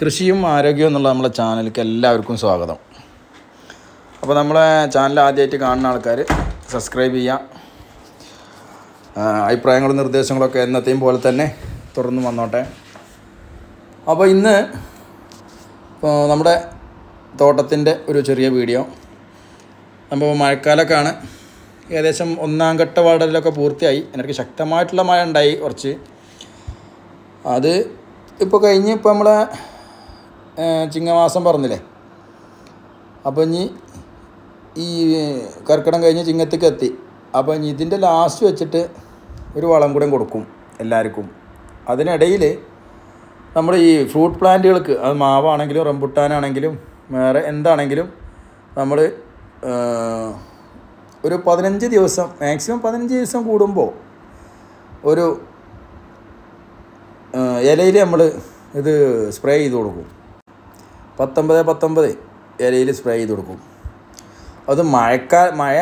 കൃഷിയും ആരോഗ്യവും എന്നുള്ള നമ്മളെ ചാനലിലേക്ക് എല്ലാവർക്കും സ്വാഗതം അപ്പോൾ നമ്മളെ ചാനൽ ആദ്യമായിട്ട് കാണുന്ന ആൾക്കാർ സബ്സ്ക്രൈബ് ചെയ്യാം അഭിപ്രായങ്ങളും നിർദ്ദേശങ്ങളൊക്കെ എന്നത്തെയും പോലെ തന്നെ തുറന്നു വന്നോട്ടെ അപ്പോൾ ഇന്ന് നമ്മുടെ തോട്ടത്തിൻ്റെ ഒരു ചെറിയ വീഡിയോ അപ്പോൾ ആണ് ഏകദേശം ഒന്നാം ഘട്ട വാടലൊക്കെ പൂർത്തിയായി എനിക്ക് ശക്തമായിട്ടുള്ള മഴ ഉണ്ടായി കുറച്ച് അത് ഇപ്പോൾ കഴിഞ്ഞ് ഇപ്പോൾ നമ്മളെ ചിങ്ങമാസം പറഞ്ഞില്ലേ അപ്പോൾ ഇനി ഈ കർക്കിടം കഴിഞ്ഞ് ചിങ്ങത്തേക്ക് എത്തി അപ്പോൾ ഇനി ഇതിൻ്റെ ലാസ്റ്റ് വെച്ചിട്ട് ഒരു വളം കൂടെ കൊടുക്കും എല്ലാവർക്കും അതിനിടയിൽ നമ്മൾ ഈ ഫ്രൂട്ട് പ്ലാന്റുകൾക്ക് അത് മാവാണെങ്കിലും റംബുട്ടാനാണെങ്കിലും വേറെ എന്താണെങ്കിലും നമ്മൾ ഒരു പതിനഞ്ച് ദിവസം മാക്സിമം പതിനഞ്ച് ദിവസം കൂടുമ്പോൾ ഒരു ഇലയിൽ നമ്മൾ ഇത് സ്പ്രേ ചെയ്ത് കൊടുക്കും പത്തൊമ്പത് പത്തൊമ്പത് ഇലയിൽ സ്പ്രേ ചെയ്ത് കൊടുക്കും അത് മഴക്കാ മഴ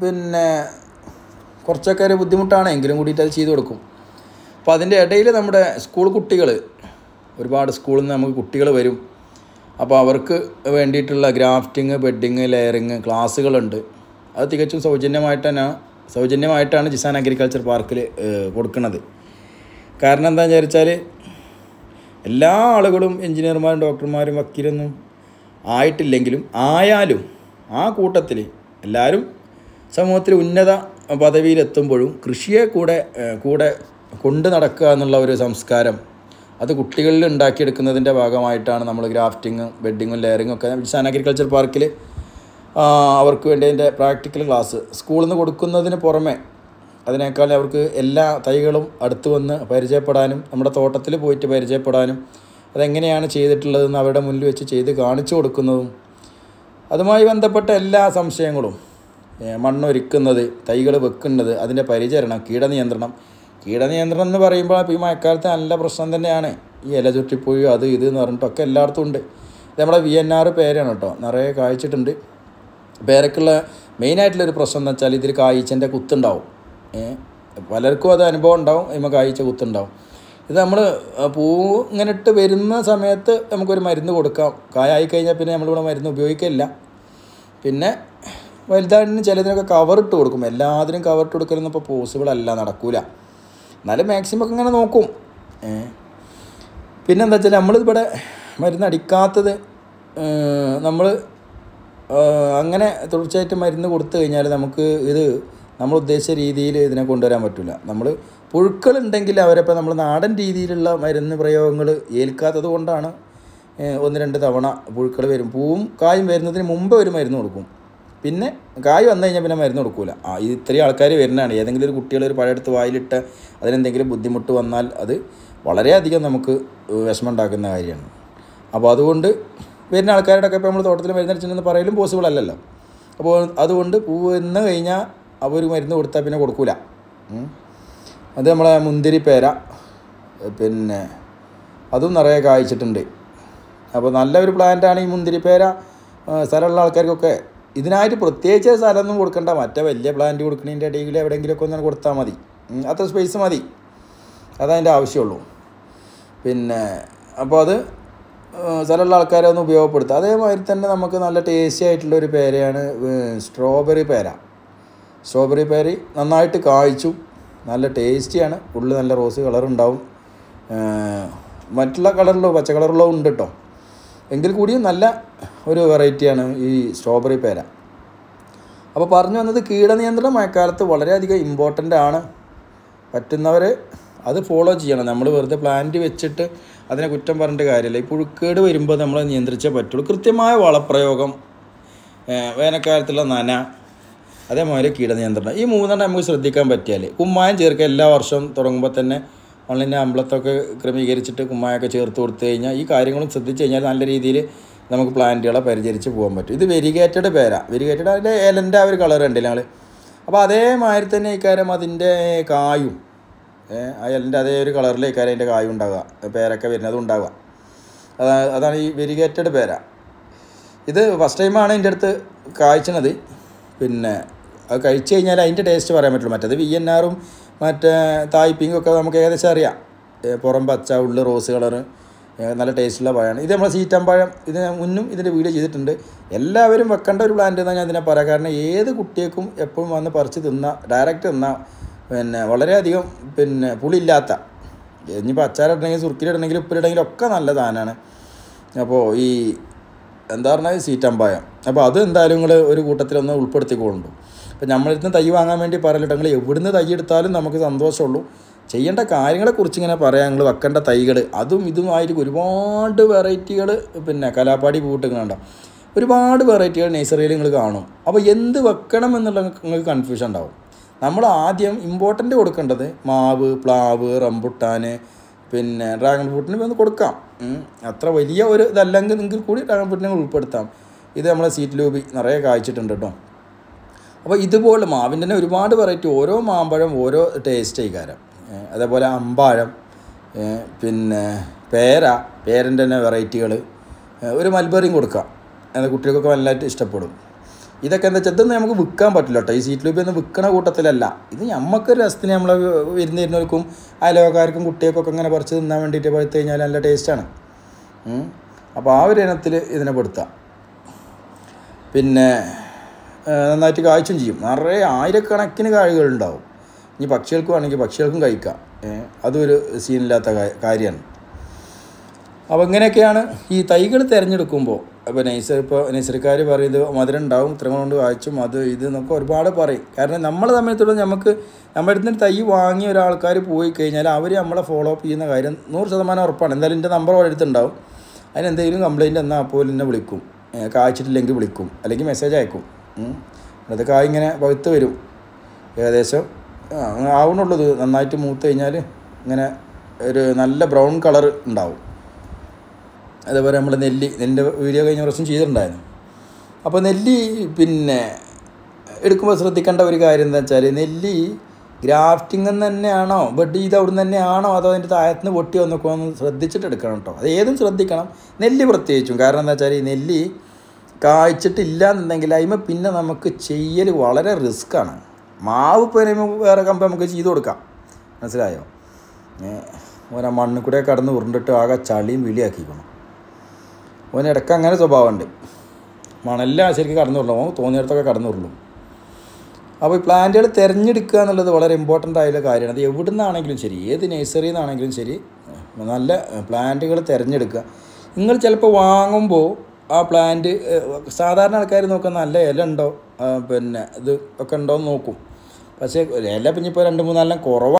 പിന്നെ കുറച്ചൊക്കെ ഒരു ബുദ്ധിമുട്ടാണ് എങ്കിലും കൂടിയിട്ട് അത് ചെയ്ത് കൊടുക്കും അപ്പം അതിൻ്റെ ഇടയിൽ നമ്മുടെ സ്കൂൾ കുട്ടികൾ ഒരുപാട് സ്കൂളിൽ നിന്ന് നമുക്ക് കുട്ടികൾ വരും അപ്പോൾ അവർക്ക് വേണ്ടിയിട്ടുള്ള ഗ്രാഫ്റ്റിങ് ബെഡിങ് ലെയറിങ് ക്ലാസ്സുകളുണ്ട് അത് തികച്ചും സൗജന്യമായിട്ട് തന്നെ സൗജന്യമായിട്ടാണ് ജിസാൻ അഗ്രികൾച്ചർ പാർക്കിൽ കൊടുക്കുന്നത് കാരണം എന്താണെന്ന് വിചാരിച്ചാൽ എല്ലാ ആളുകളും എഞ്ചിനീയർമാരും ഡോക്ടർമാരും വക്കീലൊന്നും ആയിട്ടില്ലെങ്കിലും ആയാലും ആ കൂട്ടത്തിൽ എല്ലാവരും സമൂഹത്തിൽ ഉന്നത പദവിയിലെത്തുമ്പോഴും കൃഷിയെ കൂടെ കൂടെ കൊണ്ടു നടക്കുക എന്നുള്ള ഒരു സംസ്കാരം അത് കുട്ടികളിൽ ഉണ്ടാക്കിയെടുക്കുന്നതിൻ്റെ ഭാഗമായിട്ടാണ് നമ്മൾ ഗ്രാഫ്റ്റിങ്ങും ബെഡിങ്ങും ലെയറിങ്ങും ഒക്കെ വിൽസാൻ അഗ്രികൾച്ചർ പാർക്കിൽ അവർക്ക് വേണ്ടി അതിൻ്റെ പ്രാക്ടിക്കൽ ക്ലാസ് സ്കൂളിൽ നിന്ന് കൊടുക്കുന്നതിന് പുറമെ അതിനേക്കാൾ അവർക്ക് എല്ലാ തൈകളും അടുത്ത് വന്ന് പരിചയപ്പെടാനും നമ്മുടെ തോട്ടത്തിൽ പോയിട്ട് പരിചയപ്പെടാനും അതെങ്ങനെയാണ് ചെയ്തിട്ടുള്ളതെന്ന് അവരുടെ മുന്നിൽ വെച്ച് ചെയ്ത് കാണിച്ചു കൊടുക്കുന്നതും അതുമായി ബന്ധപ്പെട്ട എല്ലാ സംശയങ്ങളും മണ്ണൊരുക്കുന്നത് തൈകൾ വെക്കുന്നത് അതിൻ്റെ പരിചരണം കീടനിയന്ത്രണം കീടനിയന്ത്രണം എന്ന് പറയുമ്പോൾ ഈ മഴക്കാലത്ത് നല്ല പ്രശ്നം തന്നെയാണ് ഈ ഇല ചുറ്റിപ്പോയി അത് ഇത് എന്ന് പറഞ്ഞിട്ടൊക്കെ എല്ലായിടത്തും ഉണ്ട് ഇത് നമ്മുടെ വി എൻ ആർ പേരാണ് കേട്ടോ നിറയെ കായ്ച്ചിട്ടുണ്ട് പേരക്കുള്ള മെയിനായിട്ടുള്ളൊരു പ്രശ്നം എന്ന് വെച്ചാൽ ഇതിൽ കായ്ച്ചൻ്റെ കുത്തുണ്ടാവും പലർക്കും അത് അനുഭവം ഉണ്ടാവും അതിമ കാഴ്ച കുത്തുണ്ടാവും ഇത് നമ്മൾ പൂ ഇങ്ങനെ ഇട്ട് വരുന്ന സമയത്ത് നമുക്കൊരു മരുന്ന് കൊടുക്കാം കായായി കഴിഞ്ഞാൽ പിന്നെ നമ്മളിവിടെ മരുന്ന് ഉപയോഗിക്കില്ല പിന്നെ വലുതായിട്ട് ചിലതിനൊക്കെ കവറിട്ട് കൊടുക്കും എല്ലാത്തിനും കവറിട്ട് കൊടുക്കലൊന്നും ഇപ്പോൾ പോസിബിൾ അല്ല നടക്കൂല എന്നാലും മാക്സിമം ഒക്കെ ഇങ്ങനെ നോക്കും പിന്നെ എന്താ വെച്ചാൽ നമ്മളിവിടെ മരുന്ന് അടിക്കാത്തത് നമ്മൾ അങ്ങനെ തുടർച്ചയായിട്ട് മരുന്ന് കൊടുത്തു കഴിഞ്ഞാൽ നമുക്ക് ഇത് നമ്മൾ ഉദ്ദേശിച്ച രീതിയിൽ ഇതിനെ കൊണ്ടുവരാൻ പറ്റില്ല നമ്മൾ പുഴുക്കളുണ്ടെങ്കിൽ അവരപ്പോൾ നമ്മൾ നാടൻ രീതിയിലുള്ള മരുന്ന് പ്രയോഗങ്ങൾ ഏൽക്കാത്തത് കൊണ്ടാണ് ഒന്ന് രണ്ട് തവണ പുഴുക്കൾ വരും പൂവും കായും വരുന്നതിന് മുമ്പ് ഒരു മരുന്ന് കൊടുക്കും പിന്നെ കായ് വന്നു കഴിഞ്ഞാൽ പിന്നെ മരുന്ന് കൊടുക്കില്ല ആ ഇത്രയും ആൾക്കാർ വരുന്നതാണ് ഏതെങ്കിലും ഒരു കുട്ടികൾ ഒരു പഴയടുത്ത് വായിലിട്ട് അതിനെന്തെങ്കിലും ബുദ്ധിമുട്ട് വന്നാൽ അത് വളരെയധികം നമുക്ക് വിഷമം ഉണ്ടാക്കുന്ന കാര്യമാണ് അപ്പോൾ അതുകൊണ്ട് വരുന്ന ആൾക്കാരോടൊക്കെ ഇപ്പോൾ നമ്മൾ തോട്ടത്തിൽ മരുന്നടിച്ചിട്ടുണ്ടെന്ന് പറയലും പോസിബിൾ അല്ലല്ലോ അപ്പോൾ അതുകൊണ്ട് പൂവ് വന്നു കഴിഞ്ഞാൽ അപ്പോൾ ഒരു മരുന്ന് കൊടുത്താൽ പിന്നെ കൊടുക്കൂല അത് നമ്മളെ മുന്തിരി പേര പിന്നെ അതും നിറയെ കായ്ച്ചിട്ടുണ്ട് അപ്പോൾ നല്ലൊരു പ്ലാന്റാണ് ഈ മുന്തിരി പേര സ്ഥലമുള്ള ആൾക്കാർക്കൊക്കെ ഇതിനായിട്ട് പ്രത്യേകിച്ച് സ്ഥലമൊന്നും കൊടുക്കണ്ട മറ്റേ വലിയ പ്ലാന്റ് കൊടുക്കുന്നതിൻ്റെ ഇടയിൽ എവിടെയെങ്കിലുമൊക്കെ ഒന്നും കൊടുത്താൽ മതി അത്ര സ്പേസ് മതി അതതിൻ്റെ ആവശ്യമുള്ളൂ പിന്നെ അപ്പോൾ അത് സ്ഥലമുള്ള ആൾക്കാരെ ഒന്ന് ഉപയോഗപ്പെടുത്തുക അതേമാതിരി തന്നെ നമുക്ക് നല്ല ടേസ്റ്റി ആയിട്ടുള്ളൊരു പേരയാണ് സ്ട്രോബെറി പേര സ്ട്രോബെറി പേരി നന്നായിട്ട് കായ്ച്ചു നല്ല ടേസ്റ്റിയാണ് ഉള്ളിൽ നല്ല റോസ് കളറുണ്ടാവും മറ്റുള്ള കളറിലോ പച്ച കളറിലോ ഉണ്ട് കേട്ടോ എങ്കിൽ കൂടിയും നല്ല ഒരു വെറൈറ്റിയാണ് ഈ സ്ട്രോബെറി പേര അപ്പോൾ പറഞ്ഞു വന്നത് കീടനിയന്ത്രണം മഴക്കാലത്ത് വളരെയധികം ഇമ്പോർട്ടൻ്റ് ആണ് പറ്റുന്നവർ അത് ഫോളോ ചെയ്യണം നമ്മൾ വെറുതെ പ്ലാന്റ് വെച്ചിട്ട് അതിനെ കുറ്റം പറഞ്ഞിട്ട് കാര്യമില്ല ഈ പുഴുക്കേട് വരുമ്പോൾ നമ്മൾ നിയന്ത്രിച്ചേ പറ്റുള്ളൂ കൃത്യമായ വളപ്രയോഗം വേനൽക്കാലത്തുള്ള നന അതേമാതിരി കീടനിയന്ത്രണം ഈ മൂന്നെണ്ണം നമുക്ക് ശ്രദ്ധിക്കാൻ പറ്റിയാൽ കുമ്മായം ചേർക്കുക എല്ലാ വർഷവും തുടങ്ങുമ്പോൾ തന്നെ മണ്ണിൻ്റെ അമ്പലത്തൊക്കെ ക്രമീകരിച്ചിട്ട് കുമ്മായൊക്കെ ചേർത്ത് കൊടുത്തു കഴിഞ്ഞാൽ ഈ കാര്യങ്ങളും ശ്രദ്ധിച്ചു കഴിഞ്ഞാൽ നല്ല രീതിയിൽ നമുക്ക് പ്ലാന്റുകളെ പരിചരിച്ച് പോകാൻ പറ്റും ഇത് വെരിഗേറ്റഡ് പേര വെരിഗേറ്റഡ് അതിൻ്റെ ഇലൻ്റെ ആ ഒരു കളർ ഉണ്ട് ഞങ്ങൾ അപ്പോൾ അതേമാതിരി തന്നെ ഇക്കാര്യം അതിൻ്റെ കായും ആ ഇലൻ്റെ അതേ ഒരു കളറിൽ ഇക്കാര്യം അതിൻ്റെ കായും ഉണ്ടാകുക പേരൊക്കെ വരുന്നത് ഉണ്ടാകുക അതാണ് അതാണ് ഈ വെരിഗേറ്റഡ് പേര ഇത് ഫസ്റ്റ് ടൈമാണ് എൻ്റെ അടുത്ത് കായ്ച്ചണത് പിന്നെ അത് കഴിച്ചു കഴിഞ്ഞാൽ അതിൻ്റെ ടേസ്റ്റ് പറയാൻ പറ്റുള്ളൂ മറ്റേത് വി എൻ ആറും മറ്റേ തായ്പിങ്ങും ഒക്കെ നമുക്ക് ഏകദേശം അറിയാം പുറം പച്ച ഉള്ളി റോസ് കളർ നല്ല ടേസ്റ്റുള്ള പഴമാണ് ഇത് നമ്മളെ സീറ്റമ്പഴം ഇത് മുന്നും ഇതിൻ്റെ വീഡിയോ ചെയ്തിട്ടുണ്ട് എല്ലാവരും വെക്കേണ്ട ഒരു പ്ലാന്റ് എന്നാൽ ഞാൻ ഇതിനെ പറയാം കാരണം ഏത് കുട്ടിയേക്കും എപ്പോഴും വന്ന് പറിച്ച് തിന്ന ഡയറക്റ്റ് തിന്ന പിന്നെ വളരെയധികം പിന്നെ പുളിയില്ലാത്ത ഇനി അച്ചാറിടണമെങ്കിൽ സുർക്കിലിടണമെങ്കിൽ ഉപ്പിലിടണമെങ്കിലും ഒക്കെ നല്ല സാധനമാണ് അപ്പോൾ ഈ എന്താ പറഞ്ഞാൽ സീറ്റമ്പഴം അപ്പോൾ അത് എന്തായാലും നിങ്ങൾ ഒരു കൂട്ടത്തിലൊന്ന് ഉൾപ്പെടുത്തിക്കൊള്ളു അപ്പോൾ നമ്മളിരുന്ന് തൈ വാങ്ങാൻ വേണ്ടി പറയലിട്ട് നിങ്ങൾ എവിടുന്ന് തൈ എടുത്താലും നമുക്ക് സന്തോഷമുള്ളൂ ചെയ്യേണ്ട കാര്യങ്ങളെക്കുറിച്ച് ഇങ്ങനെ പറയാം നിങ്ങൾ വെക്കേണ്ട തൈകൾ അതും ഇതുമായിട്ട് ഒരുപാട് വെറൈറ്റികൾ പിന്നെ കലാപ്പാടി പൂട്ടിക്കുന്നുണ്ടാവും ഒരുപാട് വെറൈറ്റികൾ നഴ്സറിയിൽ നിങ്ങൾ കാണും അപ്പോൾ എന്ത് വെക്കണം എന്നുള്ള നിങ്ങൾക്ക് കൺഫ്യൂഷൻ ഉണ്ടാവും നമ്മൾ ആദ്യം ഇമ്പോർട്ടൻ്റ് കൊടുക്കേണ്ടത് മാവ് പ്ലാവ് റംബുട്ടാൻ പിന്നെ ഡ്രാഗൺ ഫ്രൂട്ടിന് ഒന്ന് കൊടുക്കാം അത്ര വലിയ ഒരു ഇതല്ലെങ്കിൽ നിങ്ങൾക്ക് കൂടി ഡ്രാഗൺ ഫ്രൂട്ടിനെ ഉൾപ്പെടുത്താം ഇത് നമ്മളെ സീറ്റ് ലൂബി നിറയെ കായ്ച്ചിട്ടുണ്ട് കേട്ടോ അപ്പോൾ ഇതുപോലെ മാവിൻ്റെ തന്നെ ഒരുപാട് വെറൈറ്റി ഓരോ മാമ്പഴം ഓരോ ടേസ്റ്റ് ആയിക്കാരം അതേപോലെ അമ്പാഴം പിന്നെ പേര പേരൻ്റെ തന്നെ വെറൈറ്റികൾ ഒരു മൽബറിയും കൊടുക്കാം എന്നാൽ കുട്ടികൾക്കൊക്കെ നല്ലതായിട്ട് ഇഷ്ടപ്പെടും ഇതൊക്കെ എന്താ വെച്ചാൽ ഇതൊന്നും നമുക്ക് വിൽക്കാൻ പറ്റില്ല കേട്ടോ ഈ സീറ്റ് ലൂബി ഒന്നും വിൽക്കണ കൂട്ടത്തിലല്ല ഇത് നമുക്കൊരു രസത്തിന് നമ്മൾ ആ ലോകക്കാർക്കും കുട്ടികൾക്കൊക്കെ ഇങ്ങനെ പറിച്ച് തിന്നാൻ വേണ്ടിയിട്ട് പഴുത്ത് കഴിഞ്ഞാൽ നല്ല ടേസ്റ്റാണ് അപ്പോൾ ആ ഒരു ഇനത്തിൽ ഇതിനെ പെടുത്താം പിന്നെ നന്നായിട്ട് കാഴ്ചയും ചെയ്യും നിറയെ ആയിരക്കണക്കിന് കായ്കളുണ്ടാവും ഇനി പക്ഷികൾക്ക് വേണമെങ്കിൽ പക്ഷികൾക്കും കഴിക്കാം അതൊരു സീനില്ലാത്ത കാര്യമാണ് അപ്പോൾ ഇങ്ങനെയൊക്കെയാണ് ഈ തൈകൾ തിരഞ്ഞെടുക്കുമ്പോൾ ഇപ്പോൾ നൈസർ ഇപ്പോൾ നൈസർക്കാർ പറയുന്നത് മധുരം ഉണ്ടാവും ഇത്ര കൊണ്ട് വായിച്ചും അത് ഇത് എന്നൊക്കെ ഒരുപാട് പറയും കാരണം നമ്മൾ സമയത്തോളം നമുക്ക് നമ്മുടെ അടുത്ത് തൈ വാങ്ങിയ ഒരാൾക്കാർ പോയി കഴിഞ്ഞാൽ അവർ നമ്മളെ ഫോളോ അപ്പ് ചെയ്യുന്ന കാര്യം നൂറ് ശതമാനം ഉറപ്പാണ് എന്തായാലും എൻ്റെ നമ്പർ ഓരോരുത്തുണ്ടാവും അതിനെന്തെങ്കിലും കംപ്ലയിൻ്റ് എന്നാൽ അപ്പോൾ എന്നെ വിളിക്കും കായ്ച്ചിട്ടില്ലെങ്കിൽ വിളിക്കും അല്ലെങ്കിൽ മെസ്സേജ് അയക്കും എന്നിട്ട് കായ് ഇങ്ങനെ പഴുത്ത് വരും ഏകദേശം ആവണുള്ളത് നന്നായിട്ട് മൂത്ത് കഴിഞ്ഞാൽ ഇങ്ങനെ ഒരു നല്ല ബ്രൗൺ കളർ ഉണ്ടാവും അതേപോലെ നമ്മൾ നെല്ലി നെല്ലിൻ്റെ വീഡിയോ കഴിഞ്ഞ പ്രാവശ്യം ചെയ്തിട്ടുണ്ടായിരുന്നു അപ്പോൾ നെല്ലി പിന്നെ എടുക്കുമ്പോൾ ശ്രദ്ധിക്കേണ്ട ഒരു കാര്യം എന്താ വെച്ചാൽ നെല്ലി ഗ്രാഫ്റ്റിംഗ് തന്നെയാണോ ബഡ് ഇത് അവിടെ തന്നെയാണോ അതോ അതിൻ്റെ താഴത്തുനിന്ന് പൊട്ടി വന്നൊക്കെ ഒന്ന് ശ്രദ്ധിച്ചിട്ട് എടുക്കണം കേട്ടോ അത് ഏതും ശ്രദ്ധിക്കണം നെല്ലി പ്രത്യേകിച്ചും കാരണം എന്താ വെച്ചാൽ ഈ നെല്ലി കായ്ച്ചിട്ടില്ല എന്നുണ്ടെങ്കിൽ അതിമ പിന്നെ നമുക്ക് ചെയ്യൽ വളരെ റിസ്ക്കാണ് മാവ് ഇപ്പോൾ വേറെ കമ്പ നമുക്ക് ചെയ്തു കൊടുക്കാം മനസ്സിലായോ ഓന മണ്ണിൽ കൂടെ കടന്ന് ഉരുണ്ടിട്ട് ആകെ ചളിയും വിളിയാക്കിക്കണം ഓൻ ഇടയ്ക്ക് അങ്ങനെ സ്വഭാവമുണ്ട് മണലിൽ ശരിക്കും കടന്നു ഓൻ തോന്നിയിടത്തൊക്കെ കടന്നുരുള്ളൂ അപ്പോൾ ഈ പ്ലാന്റുകൾ തിരഞ്ഞെടുക്കുക എന്നുള്ളത് വളരെ ഇമ്പോർട്ടൻ്റ് ആയുള്ള കാര്യമാണ് അത് എവിടെ നിന്നാണെങ്കിലും ശരി ഏത് നേഴ്സറിയിൽ നിന്നാണെങ്കിലും ശരി നല്ല പ്ലാന്റുകൾ തിരഞ്ഞെടുക്കുക നിങ്ങൾ ചിലപ്പോൾ വാങ്ങുമ്പോൾ ആ പ്ലാന്റ് സാധാരണ ആൾക്കാർ നോക്കുന്ന നല്ല ഇല ഉണ്ടോ പിന്നെ ഇത് ഒക്കെ ഉണ്ടോ എന്ന് നോക്കും പക്ഷേ ഇല പിന്നെ ഇപ്പോൾ രണ്ട് മൂന്നെണ്ണം കുറവാണ്